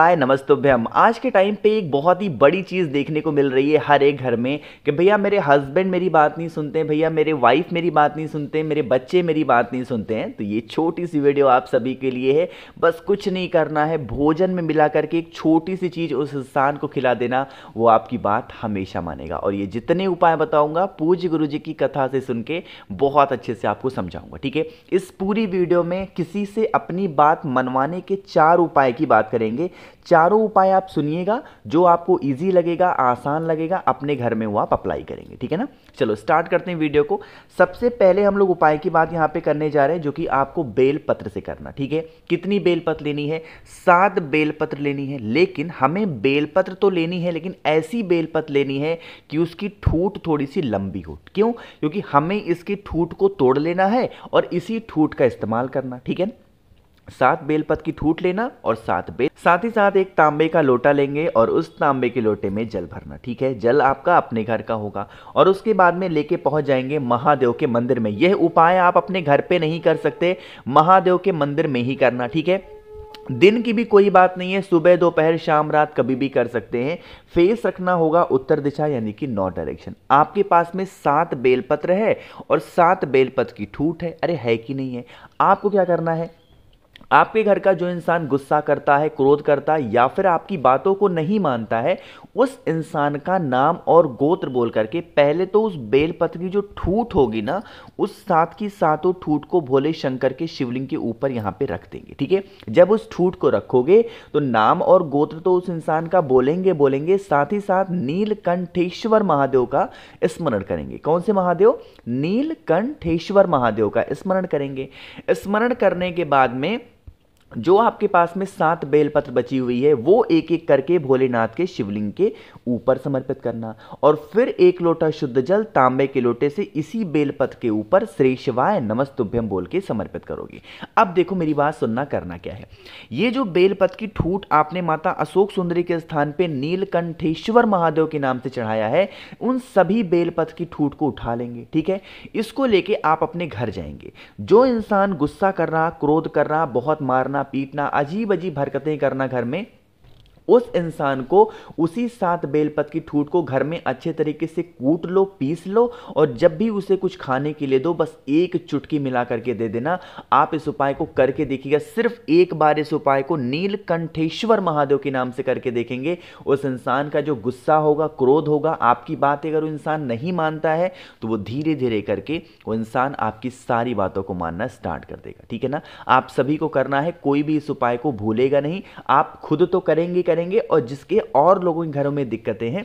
हाय नमस्तुभ्यम आज के टाइम पे एक बहुत ही बड़ी चीज़ देखने को मिल रही है हर एक घर में कि भैया मेरे हस्बैंड मेरी बात नहीं सुनते भैया मेरे वाइफ मेरी बात नहीं सुनते मेरे बच्चे मेरी बात नहीं सुनते हैं तो ये छोटी सी वीडियो आप सभी के लिए है बस कुछ नहीं करना है भोजन में मिला करके एक छोटी सी चीज़ उस इंसान को खिला देना वो आपकी बात हमेशा मानेगा और ये जितने उपाय बताऊँगा पूज्य गुरु जी की कथा से सुन के बहुत अच्छे से आपको समझाऊँगा ठीक है इस पूरी वीडियो में किसी से अपनी बात मनवाने के चार उपाय की बात करेंगे चारों उपाय आप सुनिएगा जो आपको ईजी लगेगा आसान लगेगा अपने घर में वो आप अप्लाई करेंगे ठीक है ना चलो स्टार्ट करते हैं वीडियो को सबसे पहले हम लोग उपाय की बात यहाँ पे करने जा रहे हैं जो कि आपको बेलपत्र से करना ठीक है कितनी बेलपत्र लेनी है सात बेलपत्र लेनी है लेकिन हमें बेलपत्र तो लेनी है लेकिन ऐसी बेलपत्र लेनी है कि उसकी ठूट थोड़ी सी लंबी हो क्यों क्योंकि हमें इसकी ठूट को तोड़ लेना है और इसी ठूट का इस्तेमाल करना ठीक है ना सात बेलपत की थूट लेना और सात बेल साथ ही साथ एक तांबे का लोटा लेंगे और उस तांबे के लोटे में जल भरना ठीक है जल आपका अपने घर का होगा और उसके बाद में लेके पहुंच जाएंगे महादेव के मंदिर में यह उपाय आप अपने घर पे नहीं कर सकते महादेव के मंदिर में ही करना ठीक है दिन की भी कोई बात नहीं है सुबह दोपहर शाम रात कभी भी कर सकते हैं फेस रखना होगा उत्तर दिशा यानी कि नॉर्थ डायरेक्शन आपके पास में सात बेलपत्र है और सात बेलपत्र की ठूट है अरे है कि नहीं है आपको क्या करना है आपके घर का जो इंसान गुस्सा करता है क्रोध करता है या फिर आपकी बातों को नहीं मानता है उस इंसान का नाम और गोत्र बोल करके पहले तो उस बेलपत्र की जो ठूट होगी ना उस सात की सातों ठूट को भोले शंकर के शिवलिंग के ऊपर यहाँ पे रख देंगे ठीक है जब उस ठूट को रखोगे तो नाम और गोत्र तो उस इंसान का बोलेंगे बोलेंगे साथ ही साथ नीलकंठेश्वर महादेव का स्मरण करेंगे कौन से महादेव नीलकंठेश्वर महादेव का स्मरण करेंगे स्मरण करने के बाद में जो आपके पास में सात बेलपत्र बची हुई है वो एक एक करके भोलेनाथ के शिवलिंग के ऊपर समर्पित करना और फिर एक लोटा शुद्ध जल तांबे के लोटे से इसी बेलपत्र के ऊपर श्री शिवाय नमस्तुभ्यम बोल के समर्पित करोगे अब देखो मेरी बात सुनना करना क्या है ये जो बेलपत्र की ठूट आपने माता अशोक सुंदरी के स्थान पर नीलकंठेश्वर महादेव के नाम से चढ़ाया है उन सभी बेलपत्र की ठूट को उठा लेंगे ठीक है इसको लेके आप अपने घर जाएंगे जो इंसान गुस्सा कर रहा क्रोध कर रहा बहुत मारना मारना पीटना अजीब अजीब हरकतें करना घर में उस इंसान को उसी सात बेलपत की ठूट को घर में अच्छे तरीके से कूट लो पीस लो और जब भी उसे कुछ खाने के लिए दो बस एक चुटकी मिला करके दे देना आप इस उपाय को करके देखिएगा सिर्फ एक बार इस उपाय को नीलकंठेश्वर महादेव के नाम से करके देखेंगे उस इंसान का जो गुस्सा होगा क्रोध होगा आपकी बात अगर वो इंसान नहीं मानता है तो वो धीरे धीरे करके वो इंसान आपकी सारी बातों को मानना स्टार्ट कर देगा ठीक है ना आप सभी को करना है कोई भी इस उपाय को भूलेगा नहीं आप खुद तो करेंगे करेंगे करेंगे और जिसके और लोगों के घरों में दिक्कतें हैं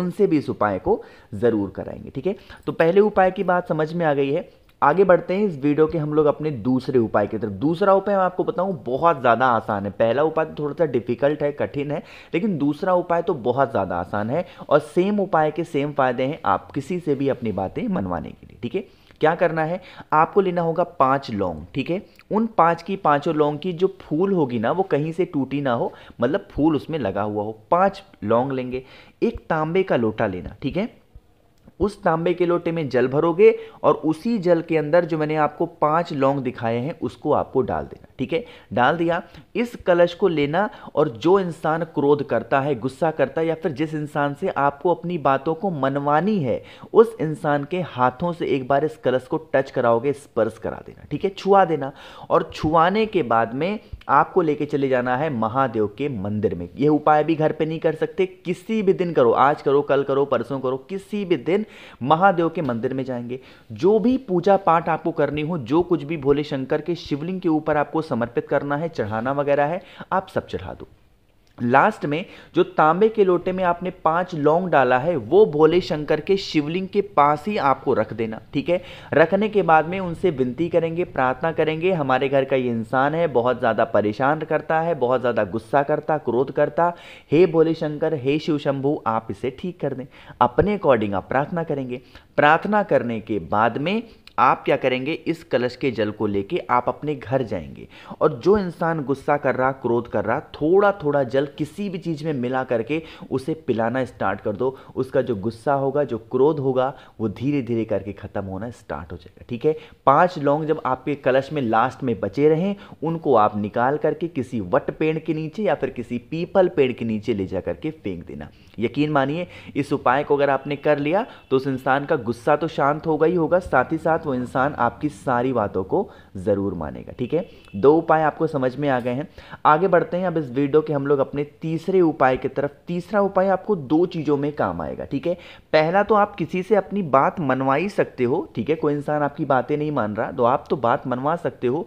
उनसे भी इस उपाय को ज़रूर कराएंगे ठीक है तो पहले उपाय की बात समझ में आ गई है आगे बढ़ते हैं इस वीडियो के हम लोग अपने दूसरे उपाय की तरफ दूसरा उपाय मैं आपको बताऊं बहुत ज़्यादा आसान है पहला उपाय तो थोड़ा सा डिफिकल्ट है कठिन है लेकिन दूसरा उपाय तो बहुत ज़्यादा आसान है और सेम उपाय के सेम फायदे हैं आप किसी से भी अपनी बातें मनवाने के लिए ठीक है क्या करना है आपको लेना होगा पांच लौंग ठीक है उन पांच की पांचों लौंग की जो फूल होगी ना वो कहीं से टूटी ना हो मतलब फूल उसमें लगा हुआ हो पांच लौंग लेंगे एक तांबे का लोटा लेना ठीक है उस तांबे के लोटे में जल भरोगे और उसी जल के अंदर जो मैंने आपको पांच लौंग दिखाए हैं उसको आपको डाल देना ठीक है डाल दिया इस कलश को लेना और जो इंसान क्रोध करता है गुस्सा करता है या फिर जिस इंसान से आपको अपनी बातों को मनवानी है उस इंसान के हाथों से एक बार इस कलश को टच कराओगे स्पर्श करा देना ठीक है छुआ देना और छुआने के बाद में आपको लेके चले जाना है महादेव के मंदिर में यह उपाय भी घर पे नहीं कर सकते किसी भी दिन करो आज करो कल करो परसों करो किसी भी दिन महादेव के मंदिर में जाएंगे जो भी पूजा पाठ आपको करनी हो जो कुछ भी भोले शंकर के शिवलिंग के ऊपर आपको समर्पित करना है चढ़ाना वगैरह है आप सब चढ़ा दो लास्ट में जो तांबे के लोटे में आपने पांच लौंग डाला है वो भोले शंकर के शिवलिंग के पास ही आपको रख देना ठीक है रखने के बाद में उनसे विनती करेंगे प्रार्थना करेंगे हमारे घर का ये इंसान है बहुत ज़्यादा परेशान करता है बहुत ज़्यादा गुस्सा करता क्रोध करता हे भोले शंकर हे शिव शंभु आप इसे ठीक कर दें अपने अकॉर्डिंग आप प्रार्थना करेंगे प्रार्थना करने के बाद में आप क्या करेंगे इस कलश के जल को लेके आप अपने घर जाएंगे और जो इंसान गुस्सा कर रहा क्रोध कर रहा थोड़ा थोड़ा जल किसी भी चीज़ में मिला करके उसे पिलाना स्टार्ट कर दो उसका जो गुस्सा होगा जो क्रोध होगा वो धीरे धीरे करके ख़त्म होना स्टार्ट हो जाएगा ठीक है पाँच लौंग जब आपके कलश में लास्ट में बचे रहें उनको आप निकाल करके किसी वट पेड़ के नीचे या फिर किसी पीपल पेड़ के नीचे ले जा करके फेंक देना यकीन मानिए इस उपाय को अगर आपने कर लिया तो उस इंसान का गुस्सा तो शांत होगा ही होगा साथ ही साथ वो तो इंसान आपकी सारी बातों को ज़रूर मानेगा ठीक है दो उपाय आपको समझ में आ गए हैं आगे बढ़ते हैं अब इस वीडियो के हम लोग अपने तीसरे उपाय की तरफ तीसरा उपाय आपको दो चीज़ों में काम आएगा ठीक है पहला तो आप किसी से अपनी बात मनवा ही सकते हो ठीक है कोई इंसान आपकी बातें नहीं मान रहा तो आप तो बात मनवा सकते हो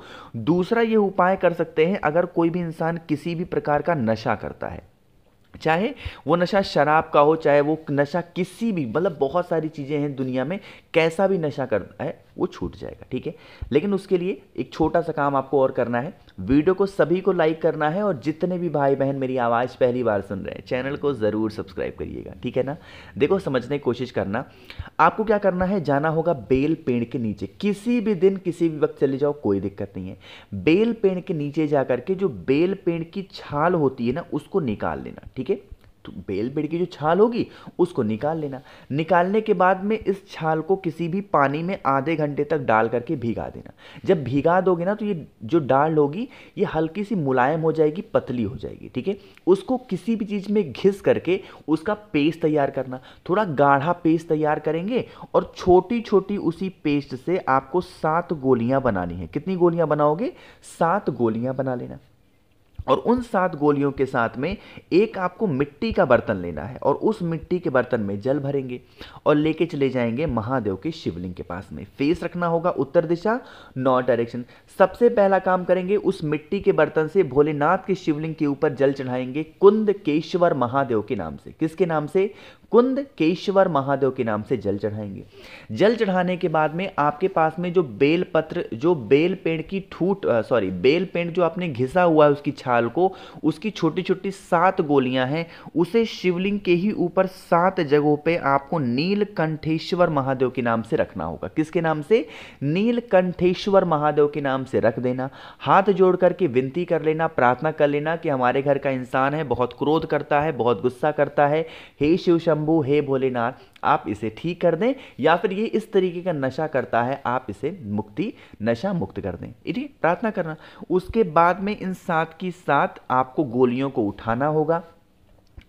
दूसरा ये उपाय कर सकते हैं अगर कोई भी इंसान किसी भी प्रकार का नशा करता है चाहे वो नशा शराब का हो चाहे वो नशा किसी भी मतलब बहुत सारी चीज़ें हैं दुनिया में कैसा भी नशा करता है वो छूट जाएगा ठीक है लेकिन उसके लिए एक छोटा सा काम आपको और करना है वीडियो को सभी को लाइक करना है और जितने भी भाई बहन मेरी आवाज़ पहली बार सुन रहे हैं चैनल को ज़रूर सब्सक्राइब करिएगा ठीक है ना देखो समझने की कोशिश करना आपको क्या करना है जाना होगा बेल पेड़ के नीचे किसी भी दिन किसी भी वक्त चले जाओ कोई दिक्कत नहीं है बेल पेड़ के नीचे जा करके जो बेल पेड़ की छाल होती है ना उसको निकाल लेना ठीक है तो बेल पेड़ की जो छाल होगी उसको निकाल लेना निकालने के बाद में इस छाल को किसी भी पानी में आधे घंटे तक डाल करके भिगा देना जब भिगा दोगे ना तो ये जो डाल होगी ये हल्की सी मुलायम हो जाएगी पतली हो जाएगी ठीक है उसको किसी भी चीज़ में घिस करके उसका पेस्ट तैयार करना थोड़ा गाढ़ा पेस्ट तैयार करेंगे और छोटी छोटी उसी पेस्ट से आपको सात गोलियाँ बनानी है कितनी गोलियाँ बनाओगे सात गोलियाँ बना लेना और उन सात गोलियों के साथ में एक आपको मिट्टी का बर्तन लेना है और उस मिट्टी के बर्तन में जल भरेंगे और लेके चले जाएंगे महादेव के शिवलिंग के पास में फेस रखना होगा उत्तर दिशा नॉर्थ डायरेक्शन सबसे पहला काम करेंगे उस मिट्टी के बर्तन से भोलेनाथ के शिवलिंग के ऊपर जल चढ़ाएंगे कुंद केश्वर महादेव के नाम से किसके नाम से कुंद केशवर महादेव के नाम से जल चढ़ाएंगे जल चढ़ाने के बाद में आपके पास में जो बेल पत्र जो बेल पेड़ की ठूट सॉरी बेल पेड़ जो आपने घिसा हुआ है उसकी छाल को उसकी छोटी छोटी सात गोलियां हैं उसे शिवलिंग के ही ऊपर सात जगहों पे आपको नीलकंठेश्वर महादेव के नाम से रखना होगा किसके नाम से नीलकंठेश्वर महादेव के नाम से रख देना हाथ जोड़ करके विनती कर लेना प्रार्थना कर लेना कि हमारे घर का इंसान है बहुत क्रोध करता है बहुत गुस्सा करता है हे शिव शंभू हे भोलेनाथ आप इसे ठीक कर दें या फिर ये इस तरीके का नशा करता है आप इसे मुक्ति नशा मुक्त कर दें ठीक है प्रार्थना करना उसके बाद में इन सात की सात आपको गोलियों को उठाना होगा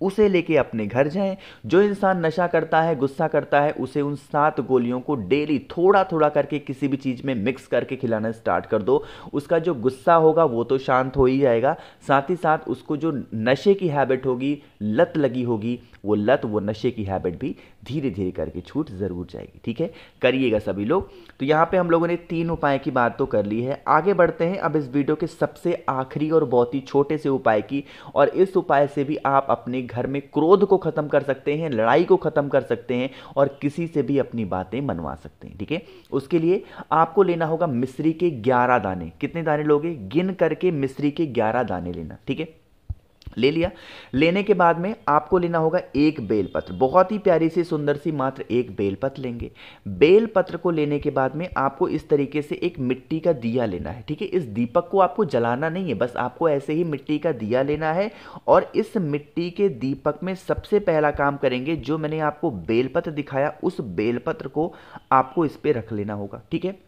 उसे लेके अपने घर जाएं जो इंसान नशा करता है गुस्सा करता है उसे उन सात गोलियों को डेली थोड़ा थोड़ा करके किसी भी चीज़ में मिक्स करके खिलाना स्टार्ट कर दो उसका जो गुस्सा होगा वो तो शांत हो ही जाएगा साथ ही साथ उसको जो नशे की हैबिट होगी लत लगी होगी वो लत वो नशे की हैबिट भी धीरे धीरे करके छूट ज़रूर जाएगी ठीक है करिएगा सभी लोग तो यहाँ पे हम लोगों ने तीन उपाय की बात तो कर ली है आगे बढ़ते हैं अब इस वीडियो के सबसे आखिरी और बहुत ही छोटे से उपाय की और इस उपाय से भी आप अपने घर में क्रोध को ख़त्म कर सकते हैं लड़ाई को ख़त्म कर सकते हैं और किसी से भी अपनी बातें मनवा सकते हैं ठीक है उसके लिए आपको लेना होगा मिश्री के ग्यारह दाने कितने दाने लोगे गिन करके मिश्री के ग्यारह दाने लेना ठीक है ले लिया लेने के बाद में आपको लेना होगा एक बेलपत्र बहुत ही प्यारी सी सुंदर सी मात्र एक बेलपत्र लेंगे बेलपत्र को लेने के बाद में आपको इस तरीके से एक मिट्टी का दिया लेना है ठीक है इस दीपक को आपको जलाना नहीं है बस आपको ऐसे ही मिट्टी का दिया लेना है और इस मिट्टी के दीपक में सबसे पहला काम करेंगे जो मैंने आपको बेलपत्र दिखाया उस बेलपत्र को आपको इस पर रख लेना होगा ठीक है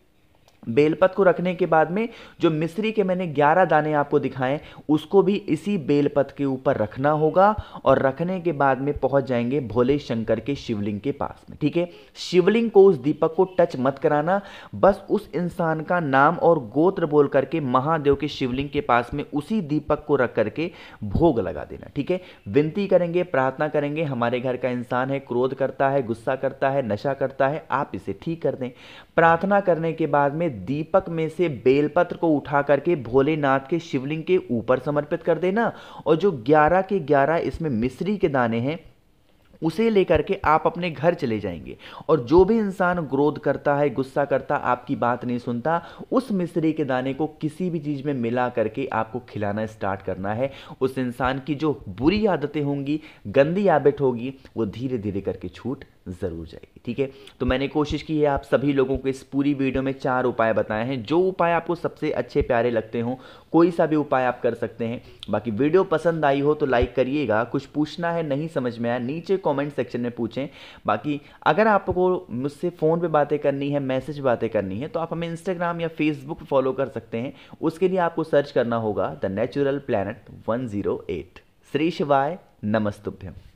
बेलपत को रखने के बाद में जो मिश्री के मैंने 11 दाने आपको दिखाएं उसको भी इसी बेलपत के ऊपर रखना होगा और रखने के बाद में पहुंच जाएंगे भोले शंकर के शिवलिंग के पास में ठीक है शिवलिंग को उस दीपक को टच मत कराना बस उस इंसान का नाम और गोत्र बोल करके महादेव के शिवलिंग के पास में उसी दीपक को रख करके भोग लगा देना ठीक है विनती करेंगे प्रार्थना करेंगे हमारे घर का इंसान है क्रोध करता है गुस्सा करता है नशा करता है आप इसे ठीक कर दें प्रार्थना करने के बाद में दीपक में से बेलपत्र को उठा करके भोलेनाथ के शिवलिंग के ऊपर समर्पित कर देना और जो ग्यारह के ग्यारह इसमें मिश्री के दाने हैं उसे लेकर के आप अपने घर चले जाएंगे और जो भी इंसान ग्रोध करता है गुस्सा करता आपकी बात नहीं सुनता उस मिश्री के दाने को किसी भी चीज़ में मिला करके आपको खिलाना स्टार्ट करना है उस इंसान की जो बुरी आदतें होंगी गंदी आदत होगी वो धीरे धीरे करके छूट ज़रूर जाएगी ठीक है तो मैंने कोशिश की है आप सभी लोगों को इस पूरी वीडियो में चार उपाय बताए हैं जो उपाय आपको सबसे अच्छे प्यारे लगते हों कोई सा भी उपाय आप कर सकते हैं बाकी वीडियो पसंद आई हो तो लाइक करिएगा कुछ पूछना है नहीं समझ में आया नीचे कॉमेंट सेक्शन में पूछें बाकी अगर आपको मुझसे फ़ोन पर बातें करनी है मैसेज बातें करनी है तो आप हमें इंस्टाग्राम या फेसबुक फॉलो कर सकते हैं उसके लिए आपको सर्च करना होगा द नेचुरल प्लानट वन श्री शिवाय नमस्तुभ्यम